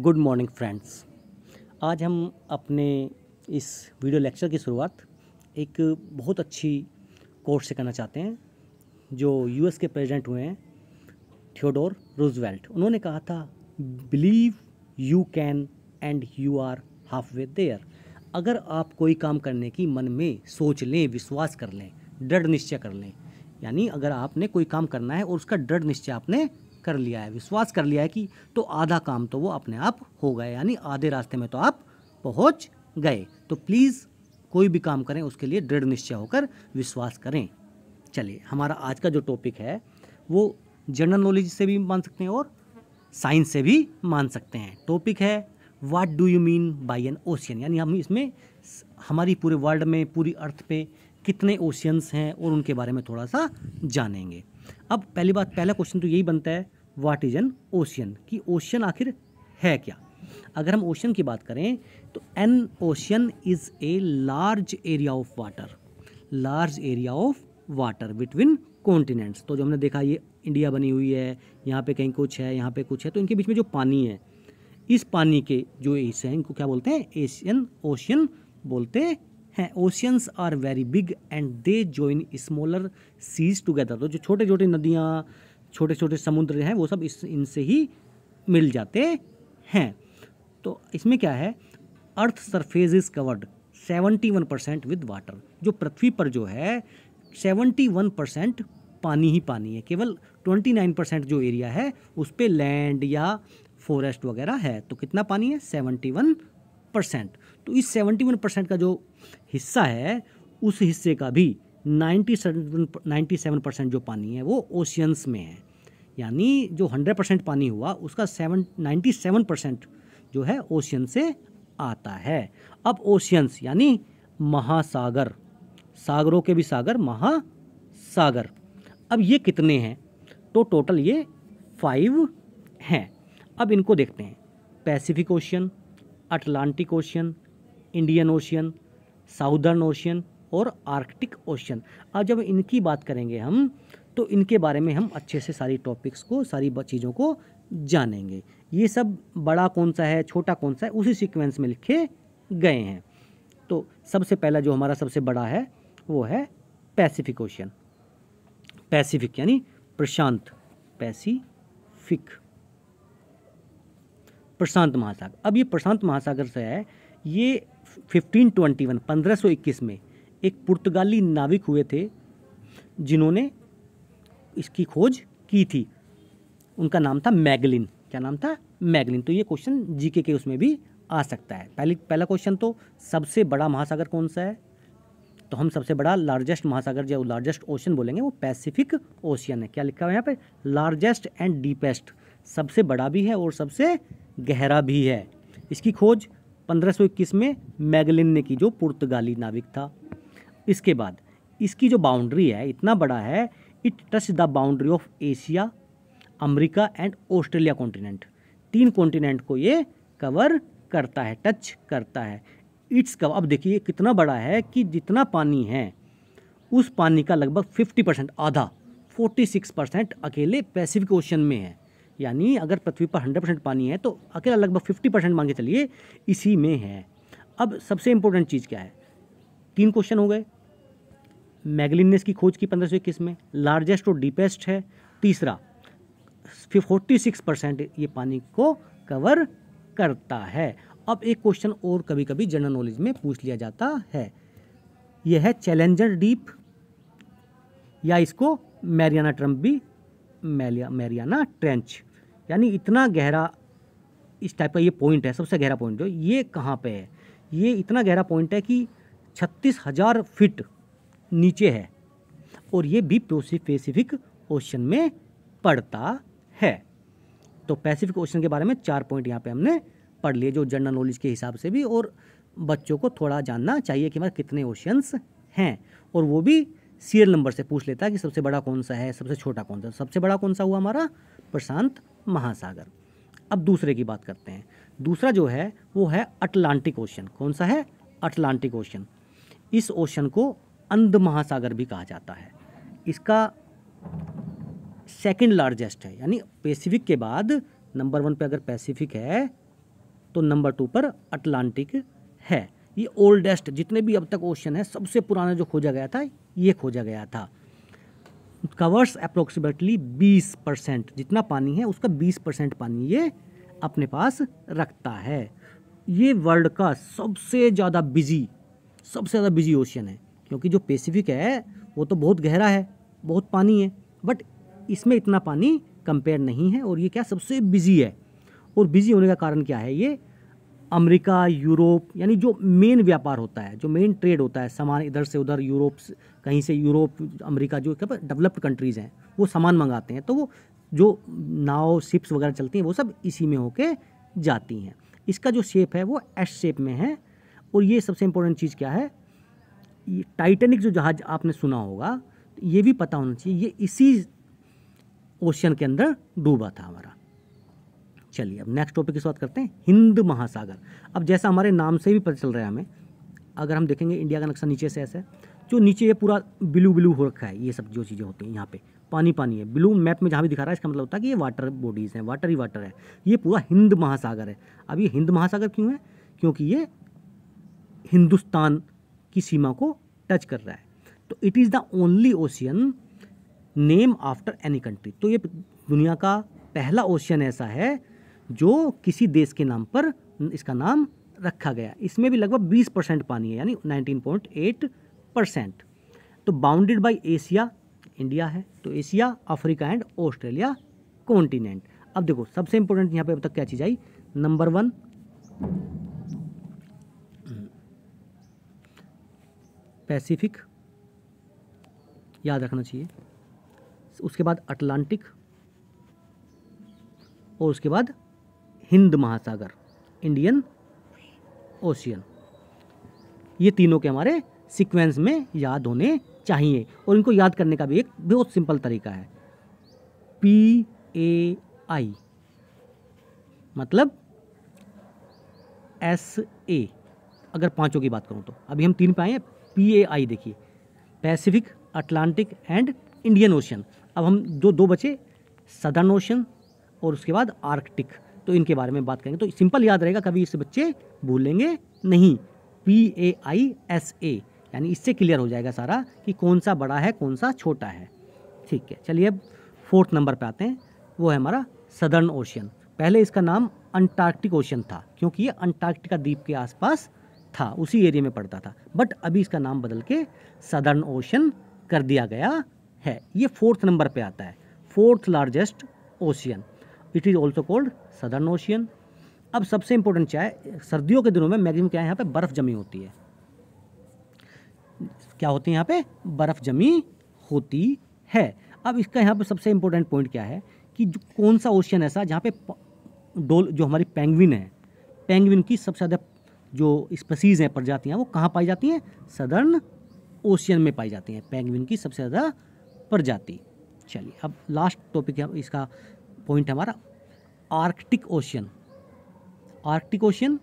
good morning friends आज हम अपने इस वीडियो लेक्चर की शुरुआत एक बहुत अच्छी कोर्स से करना चाहते हैं जो यूएस के प्रेसिडेंट हुए हैं थियोडोर रूजवेल्ट उन्होंने कहा था believe you can and you are half way there अगर आप कोई काम करने की मन में सोच लें विश्वास कर लें दृढ़ निश्चय कर लें यानी अगर आपने कोई काम करना है और उसका दृढ़ निश्चय आपने कर लिया है विश्वास कर लिया है कि तो आधा काम तो वो अपने आप हो गए यानी आधे रास्ते में तो आप पहुंच गए तो प्लीज़ कोई भी काम करें उसके लिए दृढ़ निश्चय होकर विश्वास करें चलिए हमारा आज का जो टॉपिक है वो जनरल नॉलेज से भी मान सकते हैं और साइंस से भी मान सकते हैं टॉपिक है what do you mean by an ocean यानी हम इसमें हमारी पूरे वर्ल्ड में पूरी अर्थ पे कितने ओशियंस हैं और उनके बारे में थोड़ा सा जानेंगे अब पहली बात पहला क्वेश्चन तो यही बनता है वाट इज एन ओशियन कि ओशियन आखिर है क्या अगर हम ओशियन की बात करें तो an ocean is a large area of water large area of water between continents तो जो हमने देखा ये इंडिया बनी हुई है यहाँ पे कहीं कुछ है यहाँ पे कुछ है तो इनके बीच में जो पानी है इस पानी के जो हिस्से हैं इनको क्या बोलते हैं एशियन ओशियन बोलते हैं oceans are very big and they join smaller seas together तो जो छोटे छोटे नदियाँ छोटे छोटे समुद्र हैं वो सब इस इनसे ही मिल जाते हैं तो इसमें क्या है earth surface is covered seventy one percent with water जो पृथ्वी पर जो है सेवेंटी वन परसेंट पानी ही पानी है केवल ट्वेंटी नाइन परसेंट जो एरिया है उस पर लैंड या फॉरेस्ट वगैरह है तो कितना पानी है सेवेंटी वन परसेंट तो इस सेवेंटी वन परसेंट का जो हिस्सा है उस हिस्से का भी ninety seven ninety seven percent जो पानी है वो ओशियंस में है यानी जो हंड्रेड परसेंट पानी हुआ उसका सेवन नाइन्टी सेवन परसेंट जो है ओशियन से आता है अब ओशियंस यानी महासागर सागरों के भी सागर महासागर अब ये कितने हैं तो टोटल ये फाइव हैं अब इनको देखते हैं Pacific Ocean Atlantic Ocean Indian Ocean Southern Ocean और आर्कटिक ओशियन अब जब इनकी बात करेंगे हम तो इनके बारे में हम अच्छे से सारी टॉपिक्स को सारी चीज़ों को जानेंगे ये सब बड़ा कौन सा है छोटा कौन सा है उसी सीक्वेंस में लिखे गए हैं तो सबसे पहला जो हमारा सबसे बड़ा है वो है पैसिफिक ओशियन पैसिफिक यानी प्रशांत पैसिफिक प्रशांत महासागर अब ये प्रशांत महासागर से है ये 1521 1521 में एक पुर्तगाली नाविक हुए थे जिन्होंने इसकी खोज की थी उनका नाम था मैगलिन क्या नाम था मैगलिन तो ये क्वेश्चन जीके के उसमें भी आ सकता है पहली पहला क्वेश्चन तो सबसे बड़ा महासागर कौन सा है तो हम सबसे बड़ा लार्जेस्ट महासागर जो लार्जेस्ट ओशन बोलेंगे वो पैसिफिक ओशियन है क्या लिखा हुआ है यहाँ पर लार्जेस्ट एंड डीपेस्ट सबसे बड़ा भी है और सबसे गहरा भी है इसकी खोज 1521 में मैगलिन ने की जो पुर्तगाली नाविक था इसके बाद इसकी जो बाउंड्री है इतना बड़ा है it touch the boundary of Asia America and Australia continent तीन कॉन्टिनेंट को ये कवर करता है टच करता है इट्स कवर अब देखिए कितना बड़ा है कि जितना पानी है उस पानी का लगभग 50 परसेंट आधा 46 परसेंट अकेले पैसिफिक ओशन में है यानी अगर पृथ्वी पर हंड्रेड परसेंट पानी है तो अकेला लगभग फिफ्टी परसेंट मांगे के चलिए इसी में है अब सबसे इम्पोर्टेंट चीज़ क्या है तीन क्वेश्चन हो गए मैगलिनस की खोज की पंद्रह सौ इक्कीस में लार्जेस्ट और डीपेस्ट है तीसरा फोर्टी सिक्स परसेंट ये पानी को कवर करता है अब एक क्वेश्चन और कभी कभी जनरल नॉलेज में पूछ लिया जाता है यह है चैलेंजर डीप या इसको मैरियाना ट्रम्प भी मैरियाना ट्रेंच यानी इतना गहरा इस टाइप का ये पॉइंट है सबसे गहरा पॉइंट जो ये कहाँ पे है ये इतना गहरा पॉइंट है कि छत्तीस हज़ार फिट नीचे है और ये भी पैसिफिक ओशन में पड़ता है तो पैसिफिक ओशन के बारे में चार पॉइंट यहाँ पे हमने पढ़ लिए जो जनरल नॉलेज के हिसाब से भी और बच्चों को थोड़ा जानना चाहिए कि हमारे कितने ओशंस हैं और वो भी सीरियल नंबर से पूछ लेता है कि सबसे बड़ा कौन सा है सबसे छोटा कौन सा सबसे बड़ा कौन सा हुआ हमारा प्रशांत महासागर अब दूसरे की बात करते हैं दूसरा जो है वो है अटलांटिक ओशन कौन सा है अटलांटिक ओशन इस ओशन को अंध महासागर भी कहा जाता है इसका सेकंड लार्जेस्ट है यानी पैसिफिक के बाद नंबर वन पे अगर पैसिफिक है तो नंबर टू पर अटलांटिक है ये ओल्डेस्ट जितने भी अब तक ओशन है सबसे पुराना जो खोजा गया था ये खोजा गया था कवर्स अप्रोक्सीमेटली 20 परसेंट जितना पानी है उसका 20 परसेंट पानी ये अपने पास रखता है ये वर्ल्ड का सबसे ज़्यादा बिजी सबसे ज़्यादा बिजी ओशियन है क्योंकि जो पेसिफिक है वो तो बहुत गहरा है बहुत पानी है बट इसमें इतना पानी कंपेयर नहीं है और ये क्या सबसे बिजी है और बिजी होने का कारण क्या है ये अमेरिका यूरोप यानी जो मेन व्यापार होता है जो मेन ट्रेड होता है सामान इधर से उधर यूरोप कहीं से यूरोप अमेरिका जो क्या डेवलप्ड कंट्रीज़ हैं वो सामान मंगाते हैं तो वो जो नाव शिप्स वगैरह चलती हैं वो सब इसी में होके जाती हैं इसका जो शेप है वो एस शेप में है और ये सबसे इम्पोर्टेंट चीज़ क्या है ये टाइटेनिक जो जहाज़ आपने सुना होगा ये भी पता होना चाहिए ये इसी ओशन के अंदर डूबा था हमारा चलिए अब नेक्स्ट टॉपिक की बात करते हैं हिंद महासागर अब जैसा हमारे नाम से भी पता चल रहा है हमें अगर हम देखेंगे इंडिया का नक्शा नीचे से ऐसा है जो नीचे ये पूरा ब्लू ब्लू हो रखा है ये सब जो चीज़ें होती हैं यहाँ पे पानी पानी है ब्लू मैप में जहाँ भी दिखा रहा है इसका मतलब होता है कि ये वाटर बॉडीज़ हैं वाटर ही वाटर है ये पूरा हिंद महासागर है अब ये हिंद महासागर क्यों है क्योंकि ये हिंदुस्तान की सीमा को टच कर रहा है तो it is the only ocean name after any country तो ये दुनिया का पहला ओशियन ऐसा है जो किसी देश के नाम पर इसका नाम रखा गया इसमें भी लगभग 20 परसेंट पानी है यानी 19.8 परसेंट तो बाउंडेड बाय एशिया इंडिया है तो Asia Africa and Australia continent अब देखो सबसे इंपॉर्टेंट यहाँ पे अब तक क्या चीज़ आई नंबर वन पैसिफिक याद रखना चाहिए उसके बाद अटलांटिक और उसके बाद हिंद महासागर इंडियन ओशियन ये तीनों के हमारे सीक्वेंस में याद होने चाहिए और इनको याद करने का भी एक बहुत सिंपल तरीका है पी ए आई मतलब एस ए अगर पांचों की बात करूं तो अभी हम तीन पे आए हैं पी ए आई देखिए Pacific Atlantic and Indian Ocean अब हम जो दो बचे सदर्न ओशन और उसके बाद आर्कटिक तो इनके बारे में बात करेंगे तो सिंपल याद रहेगा कभी इससे बच्चे भूलेंगे नहीं पी ए आई एस ए यानी इससे क्लियर हो जाएगा सारा कि कौन सा बड़ा है कौन सा छोटा है ठीक है चलिए अब फोर्थ नंबर पे आते हैं वो है हमारा सदर्न ओशियन पहले इसका नाम अंटार्कटिक ओशियन था क्योंकि ये अंटार्कटिका द्वीप के आसपास था उसी एरिया में पड़ता था बट अभी इसका नाम बदल के सदर्न ओशन कर दिया गया है ये फोर्थ नंबर पे आता है fourth largest ocean it is also called Southern Ocean अब सबसे इंपॉर्टेंट क्या है सर्दियों के दिनों में मैक्सिमम क्या है यहाँ पे बर्फ़ जमी होती है क्या होती है यहाँ पे बर्फ़ जमी होती है अब इसका यहाँ पे सबसे इंपॉर्टेंट पॉइंट क्या है कि कौन सा ओशियन ऐसा जहाँ पे डोल जो हमारी पेंगविन है पेंगविन की सबसे ज़्यादा जो स्पसीज़ हैं प्रजातियाँ वो कहाँ पाई जाती हैं सदर्न ओशियन में पाई जाती हैं पेंगविन की सबसे ज़्यादा प्रजाति चलिए अब लास्ट टॉपिक इसका पॉइंट हमारा आर्कटिक ओशियन आर्कटिक ओशियन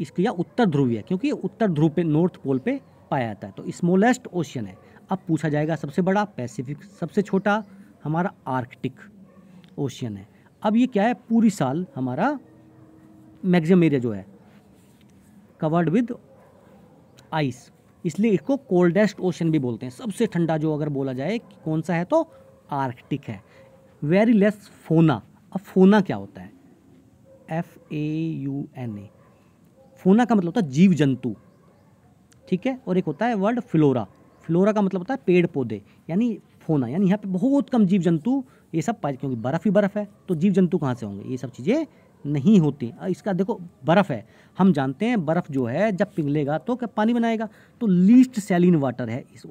इसकी या उत्तर ध्रुवीय क्योंकि उत्तर ध्रुव पे नॉर्थ पोल पे पाया जाता है तो स्मॉलेस्ट ओशियन है अब पूछा जाएगा सबसे बड़ा पैसिफिक सबसे छोटा हमारा आर्कटिक ओशियन है अब ये क्या है पूरी साल हमारा मैग्जिम एरिया जो है कवर्ड विद आइस इसलिए इसको कोल्डेस्ट ओशन भी बोलते हैं सबसे ठंडा जो अगर बोला जाए कौन सा है तो आर्कटिक है वेरी लेस फोना अब फोना क्या होता है F A U N A fauna का मतलब होता है जीव जंतु ठीक है और एक होता है वर्ड फ्लोरा फ्लोरा का मतलब होता है पेड़ पौधे यानी फोना यानी यहाँ पे बहुत कम जीव जंतु ये सब पाए क्योंकि बर्फ़ ही बर्फ़ है तो जीव जंतु कहाँ से होंगे ये सब चीज़ें नहीं होती इसका देखो बर्फ़ है हम जानते हैं बर्फ़ जो है जब पिघलेगा तो क्या पानी बनाएगा तो लीस्ट सेलिन वाटर है इस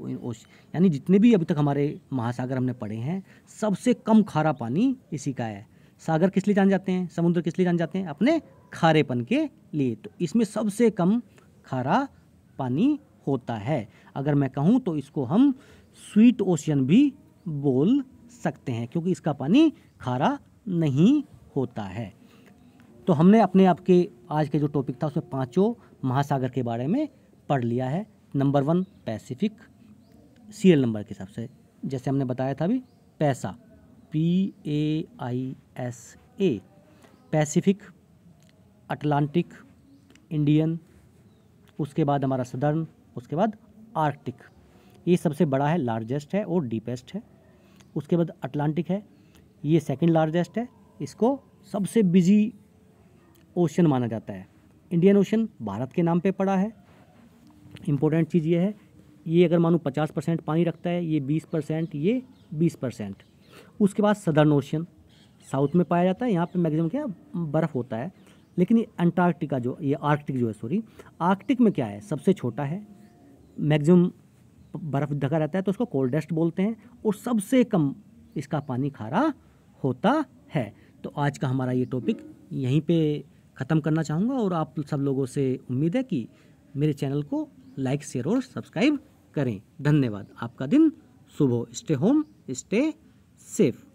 यानी जितने भी अभी तक हमारे महासागर हमने पढ़े हैं सबसे कम खारा पानी इसी का है सागर किस लिए जान जाते हैं समुद्र किस लिए जान जाते हैं अपने खारेपन के लिए तो इसमें सबसे कम खारा पानी होता है अगर मैं कहूँ तो इसको हम स्वीट ओशियन भी बोल सकते हैं क्योंकि इसका पानी खारा नहीं होता है तो हमने अपने आपके आज के जो टॉपिक था उसमें पांचों महासागर के बारे में पढ़ लिया है number one Pacific serial number के हिसाब से जैसे हमने बताया था अभी पैसा P A I S A Pacific Atlantic Indian उसके बाद हमारा सदर्न उसके बाद आर्कटिक ये सबसे बड़ा है लार्जेस्ट है और डीपेस्ट है उसके बाद अटलांटिक है ये सेकंड लार्जेस्ट है इसको सबसे बिजी ओशन माना जाता है इंडियन ओशन भारत के नाम पे पड़ा है इम्पोर्टेंट चीज़ ये है ये अगर मानो पचास परसेंट पानी रखता है ये बीस परसेंट ये बीस परसेंट उसके बाद सदर्न ओशियन साउथ में पाया जाता है यहाँ पे मैक्सिमम क्या बर्फ़ होता है लेकिन ये अंटार्कटिका जो ये आर्कटिक जो है सॉरी आर्कटिक में क्या है सबसे छोटा है मैक्सिमम बर्फ़ ढका रहता है तो उसको कोल्डेस्ट बोलते हैं और सबसे कम इसका पानी खारा होता है तो आज का हमारा ये टॉपिक यहीं पे ख़त्म करना चाहूँगा और आप सब लोगों से उम्मीद है कि मेरे चैनल को लाइक शेयर और सब्सक्राइब करें धन्यवाद आपका दिन शुभ हो स्टे होम स्टे safe